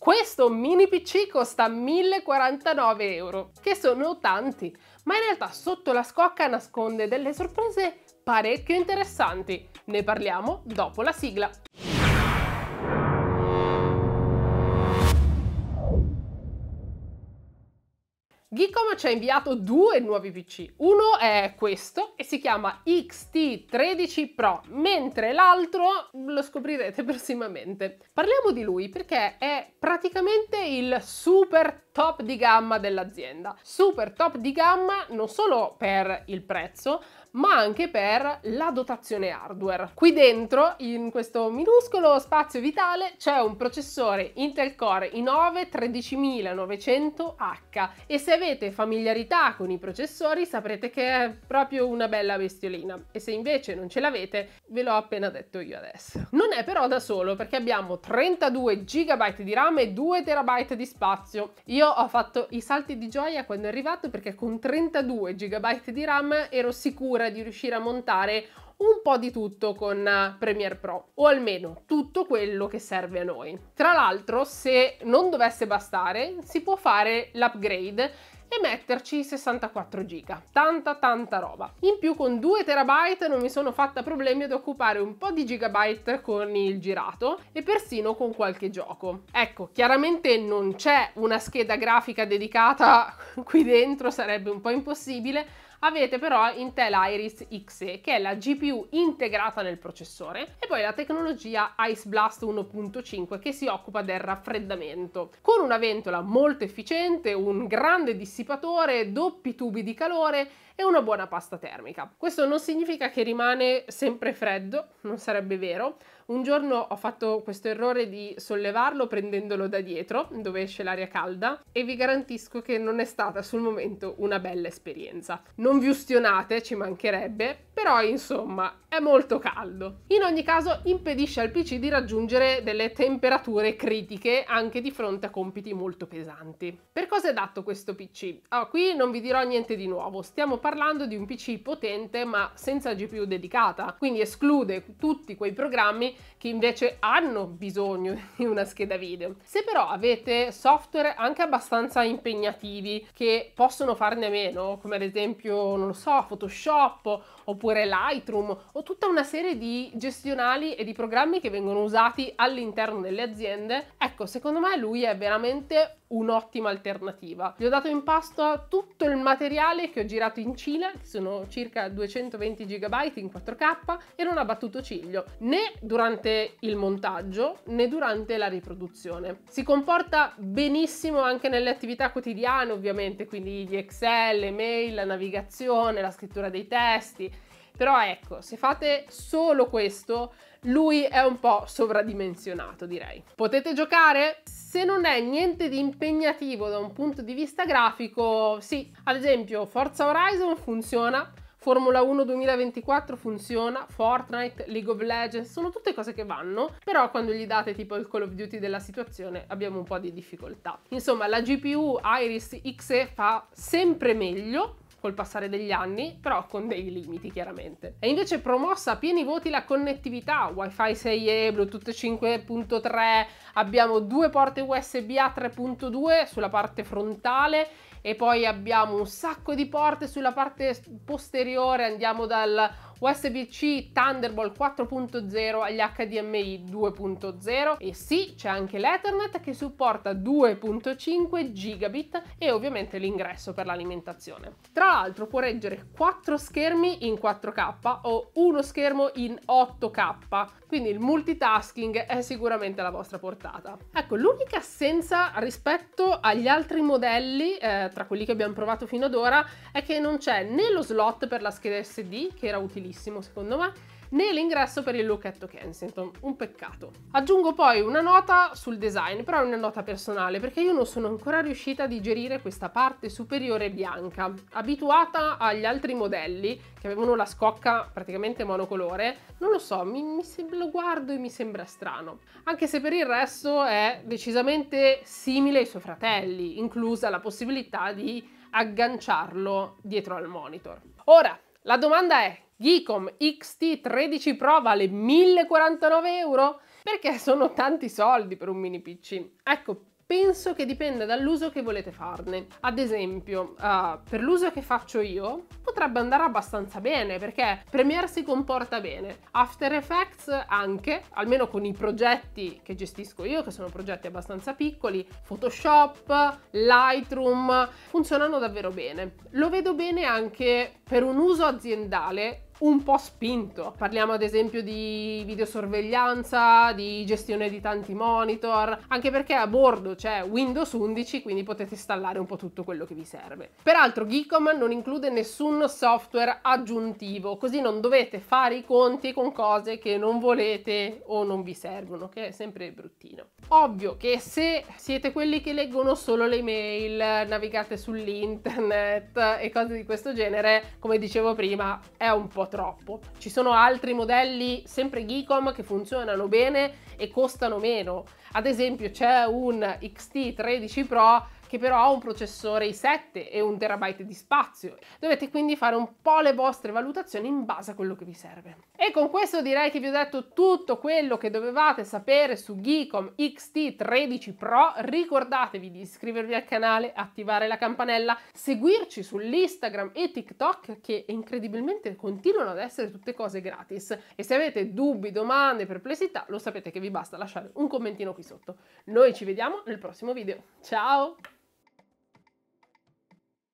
Questo mini PC costa 1049 euro, che sono tanti, ma in realtà sotto la scocca nasconde delle sorprese parecchio interessanti. Ne parliamo dopo la sigla. Geekcom ci ha inviato due nuovi PC, uno è questo e si chiama XT13 Pro, mentre l'altro lo scoprirete prossimamente. Parliamo di lui perché è praticamente il super top di gamma dell'azienda. Super top di gamma non solo per il prezzo, ma anche per la dotazione hardware. Qui dentro, in questo minuscolo spazio vitale, c'è un processore Intel Core i9 13900H e se avete familiarità con i processori saprete che è proprio una bella bestiolina e se invece non ce l'avete ve l'ho appena detto io adesso. Non è però da solo perché abbiamo 32 GB di RAM e 2 TB di spazio. Io ho fatto i salti di gioia quando è arrivato perché con 32 GB di RAM ero sicura di riuscire a montare un po' di tutto con eh, Premiere Pro, o almeno tutto quello che serve a noi. Tra l'altro, se non dovesse bastare, si può fare l'upgrade e metterci 64 giga, tanta tanta roba. In più con 2 terabyte non mi sono fatta problemi ad occupare un po' di gigabyte con il girato e persino con qualche gioco. Ecco, chiaramente non c'è una scheda grafica dedicata qui dentro, sarebbe un po' impossibile, Avete però Intel Iris Xe, che è la GPU integrata nel processore, e poi la tecnologia Ice Blast 1.5 che si occupa del raffreddamento, con una ventola molto efficiente, un grande dissipatore, doppi tubi di calore e una buona pasta termica. Questo non significa che rimane sempre freddo, non sarebbe vero, un giorno ho fatto questo errore di sollevarlo prendendolo da dietro, dove esce l'aria calda, e vi garantisco che non è stata sul momento una bella esperienza. Non vi ustionate, ci mancherebbe, però insomma è molto caldo. In ogni caso impedisce al PC di raggiungere delle temperature critiche anche di fronte a compiti molto pesanti. Per cosa è adatto questo PC? Allora, oh, qui non vi dirò niente di nuovo, stiamo parlando di un PC potente ma senza GPU dedicata, quindi esclude tutti quei programmi che invece hanno bisogno di una scheda video. Se però avete software anche abbastanza impegnativi che possono farne a meno, come ad esempio, non lo so, Photoshop oppure Lightroom o tutta una serie di gestionali e di programmi che vengono usati all'interno delle aziende, ecco, secondo me lui è veramente un'ottima alternativa. Gli ho dato in pasto tutto il materiale che ho girato in Cina, che sono circa 220 GB in 4K, e non ha battuto ciglio né durante il montaggio né durante la riproduzione. Si comporta benissimo anche nelle attività quotidiane, ovviamente, quindi gli Excel, le mail, la navigazione, la scrittura dei testi però ecco, se fate solo questo, lui è un po' sovradimensionato, direi. Potete giocare? Se non è niente di impegnativo da un punto di vista grafico, sì. Ad esempio, Forza Horizon funziona, Formula 1 2024 funziona, Fortnite, League of Legends, sono tutte cose che vanno, però quando gli date tipo il Call of Duty della situazione abbiamo un po' di difficoltà. Insomma, la GPU Iris XE fa sempre meglio, col passare degli anni, però con dei limiti chiaramente. È invece promossa a pieni voti la connettività, Wi-Fi 6E, Bluetooth 5.3, abbiamo due porte USB A 3.2 sulla parte frontale e poi abbiamo un sacco di porte sulla parte posteriore, andiamo dal USB-C Thunderbolt 4.0 agli HDMI 2.0 e sì, c'è anche l'Ethernet che supporta 2.5 gigabit e ovviamente l'ingresso per l'alimentazione. Tra l'altro può reggere 4 schermi in 4K o uno schermo in 8K, quindi il multitasking è sicuramente alla vostra portata. Ecco, l'unica assenza rispetto agli altri modelli, eh, tra quelli che abbiamo provato fino ad ora, è che non c'è né lo slot per la scheda SD che era utilizzato, bellissimo secondo me, né l'ingresso per il lucchetto Kensington, un peccato. Aggiungo poi una nota sul design, però è una nota personale, perché io non sono ancora riuscita a digerire questa parte superiore bianca. Abituata agli altri modelli, che avevano la scocca praticamente monocolore, non lo so, mi, mi lo guardo e mi sembra strano. Anche se per il resto è decisamente simile ai suoi fratelli, inclusa la possibilità di agganciarlo dietro al monitor. Ora, la domanda è, Gicom XT13 Pro vale 1049 euro? Perché sono tanti soldi per un mini PC. Ecco, Penso che dipenda dall'uso che volete farne. Ad esempio, uh, per l'uso che faccio io, potrebbe andare abbastanza bene perché Premiere si comporta bene. After Effects anche, almeno con i progetti che gestisco io, che sono progetti abbastanza piccoli, Photoshop, Lightroom, funzionano davvero bene. Lo vedo bene anche per un uso aziendale un po' spinto. Parliamo ad esempio di videosorveglianza, di gestione di tanti monitor, anche perché a bordo c'è Windows 11, quindi potete installare un po' tutto quello che vi serve. Peraltro Geekom non include nessun software aggiuntivo, così non dovete fare i conti con cose che non volete o non vi servono, che è sempre bruttino. Ovvio che se siete quelli che leggono solo le mail, navigate sull'internet e cose di questo genere, come dicevo prima, è un po' troppo. Ci sono altri modelli, sempre Geekom, che funzionano bene e costano meno. Ad esempio c'è un XT13 Pro che però ha un processore i7 e un terabyte di spazio. Dovete quindi fare un po' le vostre valutazioni in base a quello che vi serve. E con questo direi che vi ho detto tutto quello che dovevate sapere su Geekom XT13 Pro. Ricordatevi di iscrivervi al canale, attivare la campanella, seguirci sull'Instagram e TikTok che incredibilmente continuano ad essere tutte cose gratis. E se avete dubbi, domande, perplessità, lo sapete che vi basta lasciare un commentino qui sotto. Noi ci vediamo nel prossimo video. Ciao!